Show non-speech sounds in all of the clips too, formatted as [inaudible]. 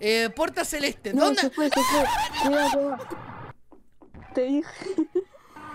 Eh, puerta celeste. ¿Dónde? Te dije.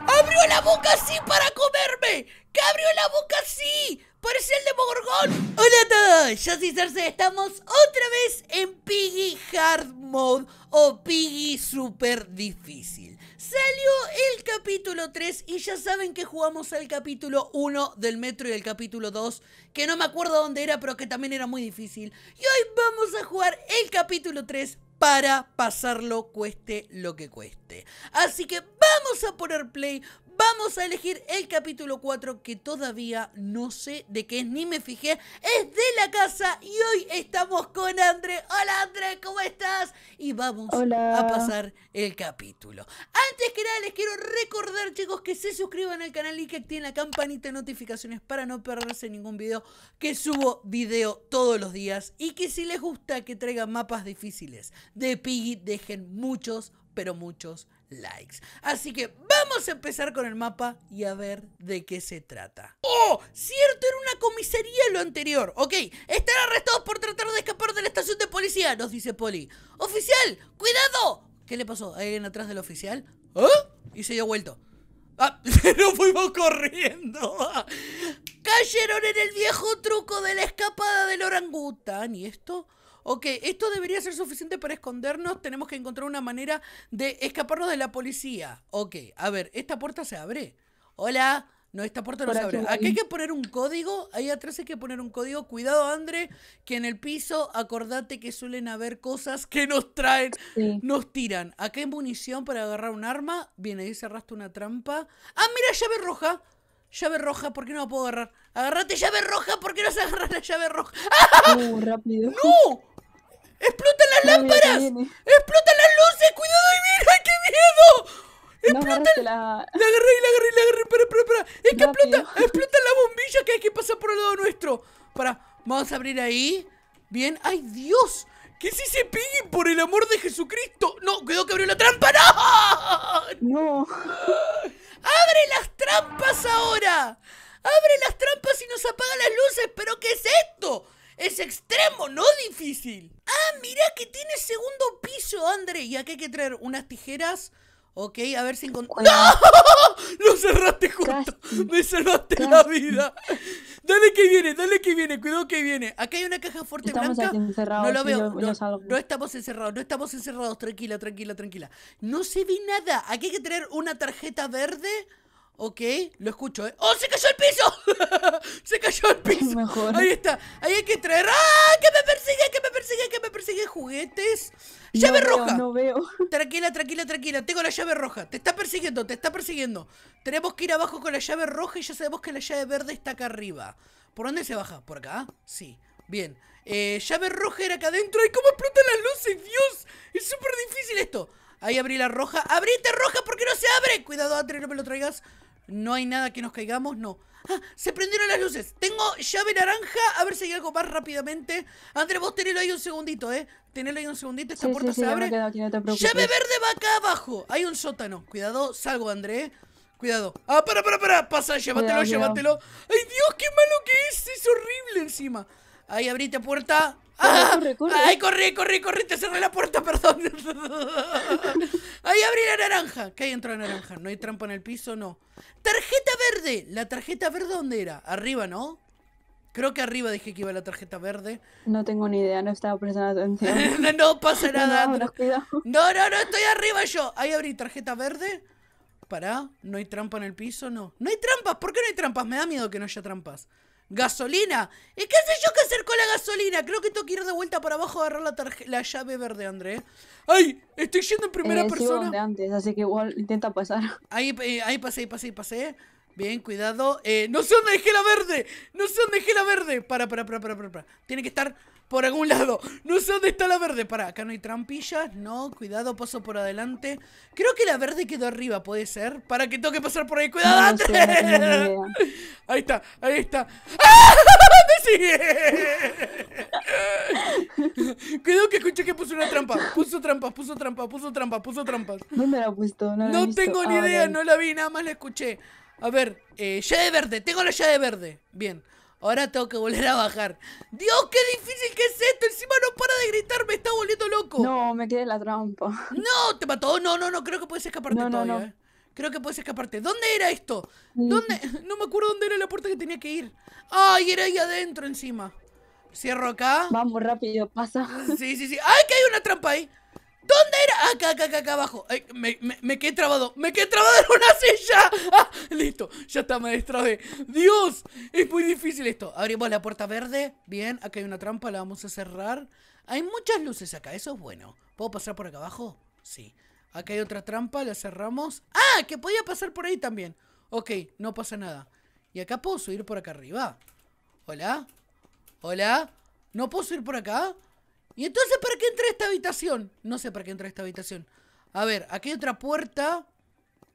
¡Abrió la boca así para comerme! ¡Que abrió la boca así! ¡Parece el de Mogorgón! Hola a todos, yo soy Cersei. Estamos otra vez en Piggy Hard Mode o Piggy Super Difícil. Salió el capítulo 3 y ya saben que jugamos al capítulo 1 del metro y el capítulo 2, que no me acuerdo dónde era, pero que también era muy difícil. Y hoy vamos a jugar el capítulo 3 para pasarlo cueste lo que cueste. Así que vamos a poner play, vamos a elegir el capítulo 4 que todavía no sé de qué es, ni me fijé, es de la casa y hoy estamos con André. Hola André, ¿cómo estás? Y vamos a pasar el capítulo. Antes que nada les quiero recordar chicos que se suscriban al canal y que activen la campanita de notificaciones para no perderse ningún video, que subo video todos los días y que si les gusta que traiga mapas difíciles de Piggy dejen muchos, pero muchos likes. Así que vamos a empezar con el mapa y a ver de qué se trata. ¡Oh! Cierto, era una comisaría lo anterior. Ok, están arrestados por tratar de escapar de la estación de policía, nos dice Poli. ¡Oficial! ¡Cuidado! ¿Qué le pasó? alguien atrás del oficial? ¿Ah? Y se dio vuelto. ¡Ah! ¡Nos [laughs] fuimos corriendo! [laughs] ¡Cayeron en el viejo truco orangután y esto. Ok, esto debería ser suficiente para escondernos. Tenemos que encontrar una manera de escaparnos de la policía. Ok, a ver, esta puerta se abre. Hola. No, esta puerta no se abre. Aquí hay que poner un código. Ahí atrás hay que poner un código. Cuidado, André, que en el piso acordate que suelen haber cosas que nos traen, nos tiran. Acá hay munición para agarrar un arma. Bien, ahí cerraste una trampa. Ah, mira, llave roja llave roja, ¿por qué no la puedo agarrar? Agarrate llave roja, ¿por qué no se agarra la llave roja? ¡Ah! [laughs] rápido. ¡No! ¡Explotan las lámparas! ¡Explotan las luces! ¡Cuidado y mira! ¡Qué miedo! ¡Explotan! la... la... agarré la agarré la agarré. para, para! para Es que explota, [laughs] explota la bombilla que hay que pasar por el lado nuestro. Para, vamos a abrir ahí. Bien. ¡Ay, Dios! ¿Qué si se Piggy, por el amor de Jesucristo? No, quedó que abrió la trampa. ¡No! No. [laughs] ¡Abre las trampas ahora! ¡Abre las trampas y nos apaga las luces! ¿Pero qué es esto? Es extremo, no difícil. Ah, mirá que tiene segundo piso, André. Y aquí hay que traer unas tijeras. Ok, a ver si encontramos. ¡No! [laughs] ¡Lo cerraste justo! ¡Me cerraste la vida! [laughs] Dale que viene, dale que viene, cuidado que viene. Acá hay una caja fuerte blanca. no lo veo. no, estamos encerrados, no estamos encerrados. Tranquila, tranquila, tranquila. No se ve nada. Aquí hay que tener una tarjeta verde. Ok, lo escucho, ¿eh? ¡Oh, se cayó el piso! [laughs] ¡Se cayó el piso! [laughs] Ahí está, ahí hay que traer. ¡Ah! ¡Que me persigue, que me persigue, que me persigue! Juguetes. ¡Llave roja! no veo. [laughs] Tranquila, tranquila, tranquila. Tengo la llave roja. Te está persiguiendo, te está persiguiendo. Tenemos que ir abajo con la llave roja y ya sabemos que la llave verde está acá arriba. ¿Por dónde se baja? ¿Por acá? Sí. Bien. Eh, llave roja era acá adentro. ¡Ay, cómo explotan las luces! ¡Dios! Es súper difícil esto. Ahí abrí la roja. la roja! porque no se abre? Cuidado, Andre no me lo traigas. No hay nada que nos caigamos, no. ¡Ah! ¡Se prendieron las luces! Tengo llave naranja. A ver si hay algo más rápidamente. André, vos tenelo ahí un segundito, ¿eh? Tenelo ahí un segundito. Esta puerta se abre. ¡Llave verde va acá abajo! Hay un sótano. Cuidado, salgo, André. Cuidado. ¡Ah, para, para, para! Pasa, llévatelo, llévatelo. ¡Ay, Dios, qué malo que es! Es horrible encima. Ahí abrite puerta. Ay, corrí, corrí, corrí, te cerré la puerta, perdón. [laughs] Ahí abrí la naranja. Que ahí entró la naranja. No hay trampa en el piso, no. Tarjeta verde. ¿La tarjeta verde dónde era? Arriba, ¿no? Creo que arriba dije que iba la tarjeta verde. No tengo ni idea, no estaba prestando atención. [laughs] no, pasa nada. No, no, no, estoy arriba yo. Ahí abrí tarjeta verde. Pará, no hay trampa en el piso, no. No hay trampas, ¿por qué no hay trampas? Me da miedo que no haya trampas. ¿Gasolina? ¿Y qué sé yo qué hacer con la gasolina? Creo que tengo que ir de vuelta para abajo a agarrar la, la llave verde, André. ¡Ay! Estoy yendo en primera persona. De antes, así que igual intenta pasar. Ahí, eh, ahí pasé, pasé, pasé. Bien, cuidado. Eh, no sé dónde dejé la verde. No sé dónde dejé la verde. Para, para, para, para, para. Tiene que estar por algún lado. No sé dónde está la verde. Para, acá no hay trampillas. No, cuidado, paso por adelante. Creo que la verde quedó arriba, puede ser. Para que tengo que pasar por ahí. Cuidado. [laughs] ahí está, ahí está. ¡Ah! ¡Me [laughs] sigue! [laughs] cuidado que escuché que puso una trampa. Puso trampas, puso trampa, puso trampa, puso trampas. ¿Dónde la puesto? No, la no tengo ni idea, no la vi, nada más la escuché. A ver, eh, llave verde, tengo la llave verde. Bien, ahora tengo que volver a bajar. Dios, qué difícil que es esto. Encima no para de gritar, me está volviendo loco. No, me quedé la trampa. [laughs] No, te mató. No, no, no, creo que puedes escaparte todavía. No, eh. Creo que puedes escaparte. ¿Dónde era esto? ¿Dónde? [laughs] No me acuerdo dónde era la puerta que tenía que ir. ¡Ay, era ahí adentro encima! Cierro acá. Vamos rápido, pasa. Sí, sí, sí. ¡Ay, que hay una trampa ahí! ¿Dónde era? Ah, acá, acá, acá, acá abajo. me, me, me, quedé trabado. Me quedé trabado en una silla. [laughs] Ah, listo. Ya está, me de... Dios, es muy difícil esto. Abrimos la puerta verde. Bien, acá hay una trampa, la vamos a cerrar. Hay muchas luces acá, eso es bueno. ¿Puedo pasar por acá abajo? Sí. Acá hay otra trampa, la cerramos. ¡Ah! Que podía pasar por ahí también. Ok, no pasa nada. Y acá puedo subir por acá arriba. ¿Hola? ¿Hola? ¿No puedo subir por acá? ¿Y entonces para qué entra esta habitación? No sé para qué entra esta habitación. A ver, aquí hay otra puerta.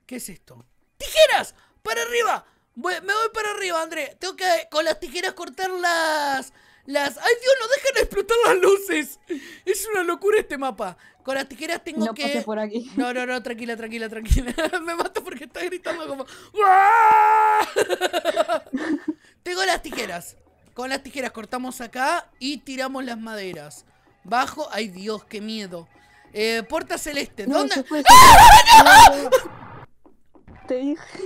¿Qué es esto? ¡Tijeras! ¡Para arriba! me voy para arriba, André. Tengo que con las tijeras cortar las... Las... ¡Ay, Dios! ¡No dejan explotar las luces! Es una locura este mapa. Con las tijeras tengo que... por aquí. No, no, no. Tranquila, tranquila, tranquila. [laughs] me mato porque está gritando como... [laughs] tengo las tijeras. Con las tijeras cortamos acá y tiramos las maderas. Bajo, ay Dios, qué miedo. Eh, puerta celeste, ¿dónde? ¡Ah, Te dije.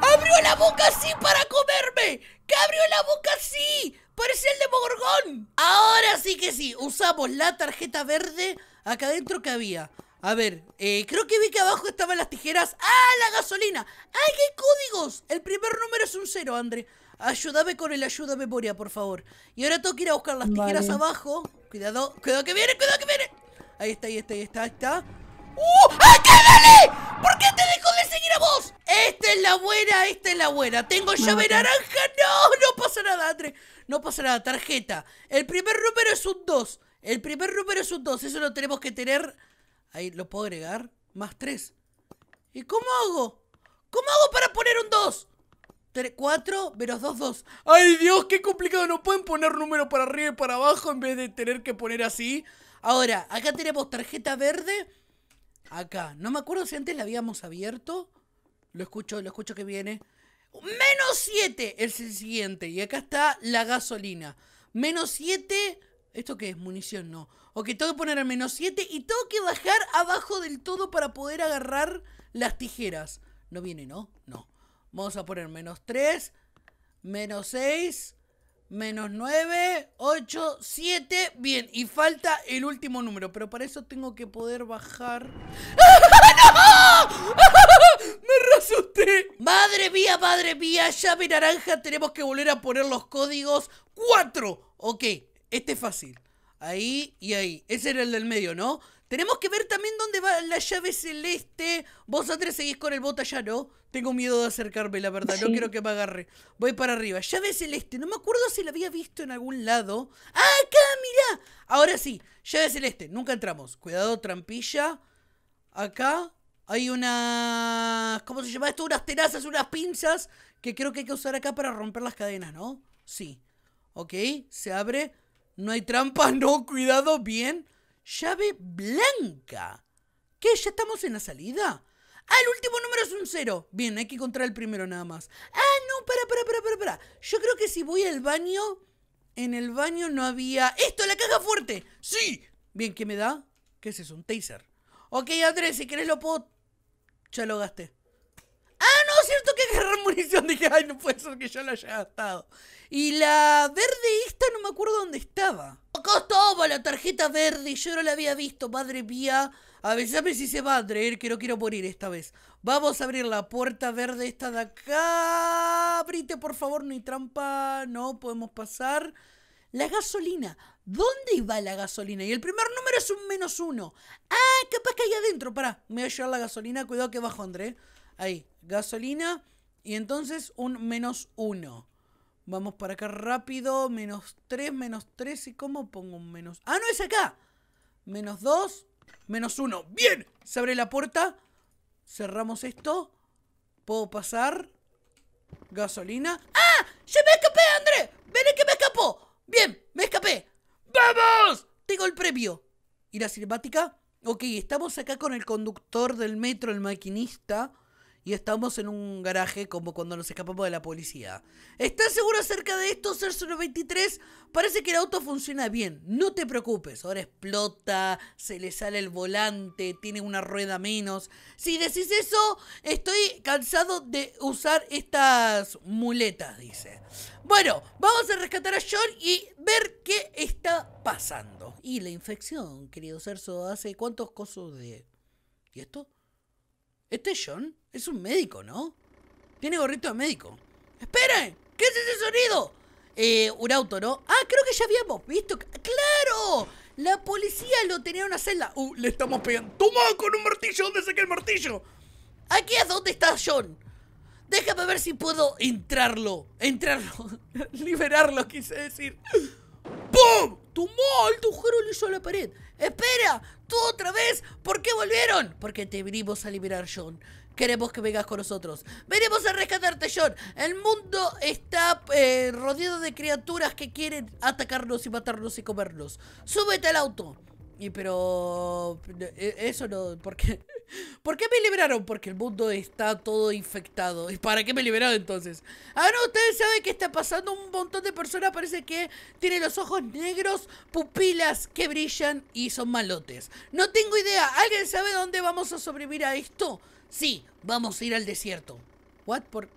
¡Abrió la boca así para comerme! ¡Que abrió la boca así! ¡Parece el de Mogorgón! Ahora sí que sí, usamos la tarjeta verde acá adentro que había. A ver, eh, creo que vi que abajo estaban las tijeras. ¡Ah, la gasolina! ¡Ay, qué códigos! El primer número es un cero, André. Ayúdame con el ayuda memoria, por favor. Y ahora tengo que ir a buscar las tijeras abajo. Cuidado, cuidado que viene, cuidado que viene. Ahí está, ahí está, ahí está, ahí está. ¡Uh! ¡Ah, ¿Por qué te dejó de seguir a vos? Esta es la buena, esta es la buena. Tengo llave naranja. No, no pasa nada, André. No pasa nada, tarjeta. El primer número es un 2. El primer número es un 2. Eso lo tenemos que tener. Ahí lo puedo agregar. Más 3. ¿Y cómo hago? ¿Cómo hago para poner un 2? 4 menos 2, 2. ¡Ay, Dios! ¡Qué complicado! No pueden poner número para arriba y para abajo en vez de tener que poner así. Ahora, acá tenemos tarjeta verde. Acá. No me acuerdo si antes la habíamos abierto. Lo escucho, lo escucho que viene. Menos 7 es el siguiente. Y acá está la gasolina. Menos 7. ¿Esto qué es? Munición, no. Ok, tengo que poner al menos 7 y tengo que bajar abajo del todo para poder agarrar las tijeras. No viene, ¿no? No. Vamos a poner menos 3, menos 6, menos 9, 8, 7. Bien, y falta el último número, pero para eso tengo que poder bajar... [laughs] ¡No! [laughs] ¡Me resusté! ¡Madre mía, madre mía! Llave naranja, tenemos que volver a poner los códigos 4. Ok, este es fácil. Ahí y ahí. Ese era el del medio, ¿no? Tenemos que ver también dónde va la llave celeste. Vos, Andrés, seguís con el bota ya, ¿no? Tengo miedo de acercarme, la verdad. No quiero que me agarre. Voy para arriba. Llave celeste. No me acuerdo si la había visto en algún lado. ¡Ah, acá! ¡Mirá! Ahora sí. Llave celeste. Nunca entramos. Cuidado, trampilla. Acá hay unas... ¿Cómo se llama esto? Unas tenazas, unas pinzas que creo que hay que usar acá para romper las cadenas, ¿no? Sí. Ok, se abre. No hay trampa, [laughs] no, cuidado, bien llave blanca. ¿Qué? ¿Ya estamos en la salida? Ah, el último número es un cero. Bien, hay que encontrar el primero nada más. Ah, no, para, para, para, para, Yo creo que si voy al baño, en el baño no había... ¡Esto, la caja fuerte! ¡Sí! Bien, ¿qué me da? ¿Qué es eso? Un taser. Ok, Andrés, si querés lo puedo... Ya lo gasté cierto que agarré munición. Dije, ay, no puede ser que yo la haya gastado. Y la verde esta no me acuerdo dónde estaba. Acá la tarjeta verde yo no la había visto, madre mía. Avisame si se va a creer eh, que no quiero morir esta vez. Vamos a abrir la puerta verde esta de acá. Abrite, por favor, no hay trampa. No, podemos pasar. La gasolina. ¿Dónde va la gasolina? Y el primer número es un menos uno. Ah, capaz que hay adentro. Pará, me voy a llevar la gasolina. Cuidado que bajo, André. Ahí, gasolina y entonces un menos uno. Vamos para acá rápido, menos tres, menos tres, y cómo pongo un menos... Ah, no es acá. Menos dos, menos uno, Bien, se abre la puerta. Cerramos esto. ¿Puedo pasar? Gasolina. ¡Ah! ¡Ya me escapé, André! ¡Ven que me escapó! Bien, me escapé. ¡Vamos! Tengo el premio. ¿Y la silbática Ok, estamos acá con el conductor del metro, el maquinista y estamos en un garaje como cuando nos escapamos de la policía. ¿Estás seguro acerca de esto, Cerso93? Parece que el auto funciona bien, no te preocupes. Ahora explota, se le sale el volante, tiene una rueda menos. Si decís eso, estoy cansado de usar estas muletas, dice. Bueno, vamos a rescatar a John y ver qué está pasando. Y la infección, querido Cerso, hace cuántos cosos de... ¿Y esto? Este es John. Es un médico, ¿no? Tiene gorrito de médico. ¡Esperen! ¿Qué es ese sonido? Eh, un auto, ¿no? Ah, creo que ya habíamos visto. ¡Claro! La policía lo tenía en una celda. ¡Uh! Le estamos pegando. ¡Toma! Con un martillo. ¿Dónde saqué el martillo? Aquí es donde está John. Déjame ver si puedo entrarlo. Entrarlo. [laughs] Liberarlo, quise decir. ¡Pum! ¡Tomó! El tujero le hizo la pared. ¡Espera! ¡Tú otra vez! ¿Por qué volvieron? Porque te vinimos a liberar, John. Queremos que vengas con nosotros. Venimos a rescatarte, John. El mundo está eh, rodeado de criaturas que quieren atacarnos y matarnos y comernos. Súbete al auto. Y pero... Eh, eso no... ¿Por qué? ¿Por qué me liberaron? Porque el mundo está todo infectado. ¿Y para qué me liberaron entonces? Ahora no, ustedes saben que está pasando un montón de personas, parece que tienen los ojos negros, pupilas que brillan y son malotes. No tengo idea. ¿Alguien sabe dónde vamos a sobrevivir a esto? Sí, vamos a ir al desierto. ¿What? ¿Por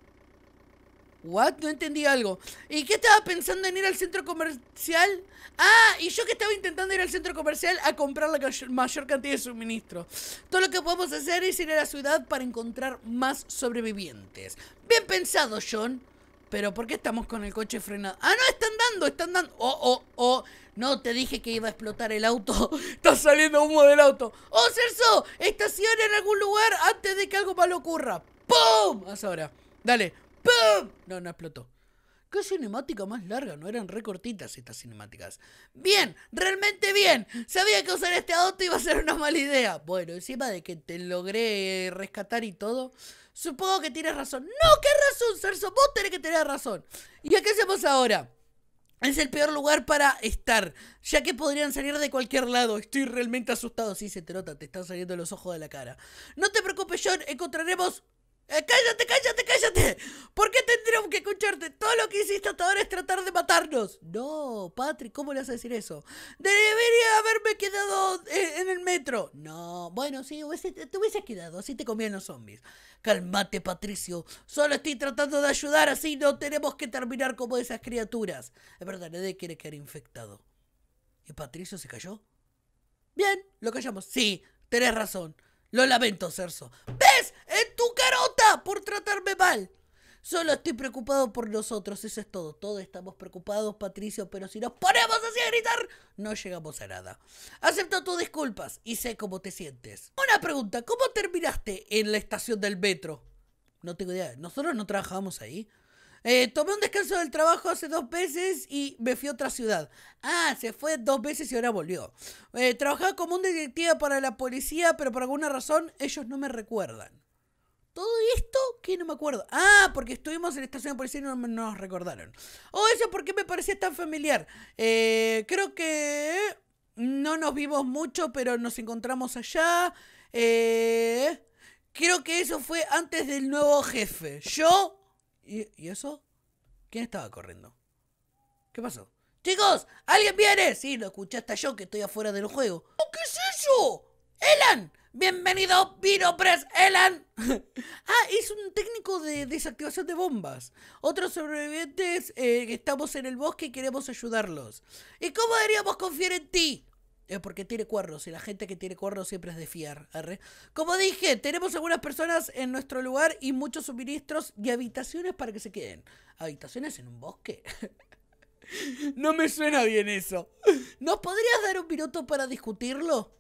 ¿What? No entendí algo. ¿Y qué estaba pensando en ir al centro comercial? Ah, y yo que estaba intentando ir al centro comercial a comprar la mayor cantidad de suministro. Todo lo que podemos hacer es ir a la ciudad para encontrar más sobrevivientes. Bien pensado, John. Pero ¿por qué estamos con el coche frenado? Ah, no, están dando, están dando. Oh, oh, oh. No, te dije que iba a explotar el auto. [laughs] Está saliendo humo del auto. Oh, Cerso, estaciona en algún lugar antes de que algo malo ocurra. ¡Pum! Haz ahora. Dale. ¡Pum! No, no explotó. ¡Qué cinemática más larga! No eran recortitas estas cinemáticas. Bien, realmente bien. Sabía que usar este auto iba a ser una mala idea. Bueno, encima de que te logré rescatar y todo, supongo que tienes razón. No, ¿qué razón, Cerso? Vos tenés que tener razón. ¿Y a qué hacemos ahora? Es el peor lugar para estar, ya que podrían salir de cualquier lado. Estoy realmente asustado. Sí, se te nota, te están saliendo los ojos de la cara. No te preocupes, John, encontraremos eh, cállate, cállate, cállate. ¿Por qué tendríamos que escucharte? Todo lo que hiciste hasta ahora es tratar de matarnos. No, Patrick, ¿cómo le vas a decir eso? Debería haberme quedado en, el metro. No, bueno, sí, te hubieses quedado, así te comían los zombies. Calmate, Patricio. Solo estoy tratando de ayudar, así no tenemos que terminar como esas criaturas. Es verdad, nadie quiere quedar infectado. ¿Y Patricio se cayó? Bien, lo callamos. Sí, tenés razón. Lo lamento, Cerso. ¿Ves? En tu mal. Solo estoy preocupado por nosotros, eso es todo. Todos estamos preocupados, Patricio, pero si nos ponemos así a gritar, no llegamos a nada. Acepto tus disculpas y sé cómo te sientes. Una pregunta, ¿cómo terminaste en la estación del metro? No tengo idea, nosotros no trabajamos ahí. Eh, tomé un descanso del trabajo hace dos meses y me fui a otra ciudad. Ah, se fue dos veces y ahora volvió. Eh, trabajaba como un detective para la policía, pero por alguna razón ellos no me recuerdan. Todo esto que no me acuerdo. Ah, porque estuvimos en la estación de policía y no nos recordaron. oh, eso porque me parecía tan familiar. Eh, creo que no nos vimos mucho, pero nos encontramos allá. Eh, creo que eso fue antes del nuevo jefe. Yo... ¿Y, ¿Y eso? ¿Quién estaba corriendo? ¿Qué pasó? Chicos, ¿alguien viene? Sí, lo escuché hasta yo que estoy afuera del juego. Oh, ¿Qué es eso? ¡Elan! Bienvenido, Press, Elan. [laughs] ah, es un técnico de desactivación de bombas. Otros sobrevivientes eh, estamos en el bosque y queremos ayudarlos. ¿Y cómo deberíamos confiar en ti? Es porque tiene cuernos y la gente que tiene cuernos siempre es de fiar. Como dije, tenemos algunas personas en nuestro lugar y muchos suministros y habitaciones para que se queden. ¿Habitaciones en un bosque? [laughs] no me suena bien eso. ¿Nos podrías dar un piloto para discutirlo?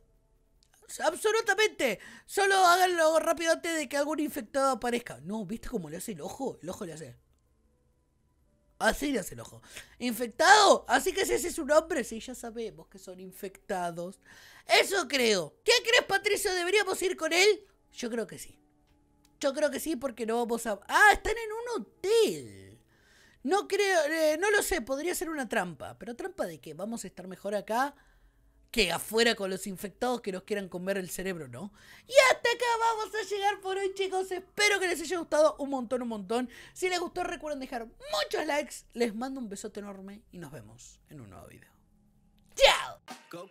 Absolutamente. Solo háganlo rápido antes de que algún infectado aparezca. No, ¿viste cómo le hace el ojo? El ojo le hace. Así le hace el ojo. Infectado. Así que ese es su nombre, sí, ya sabemos que son infectados. Eso creo. ¿Qué crees, Patricio? ¿Deberíamos ir con él? Yo creo que sí. Yo creo que sí porque no vamos a... Ah, están en un hotel. No creo, eh, no lo sé, podría ser una trampa. Pero trampa de qué? Vamos a estar mejor acá que afuera con los infectados que nos quieran comer el cerebro, ¿no? Y hasta acá vamos a llegar por hoy, chicos. Espero que les haya gustado un montón, un montón. Si les gustó, recuerden dejar muchos likes. Les mando un besote enorme y nos vemos en un nuevo video. ¡Chao!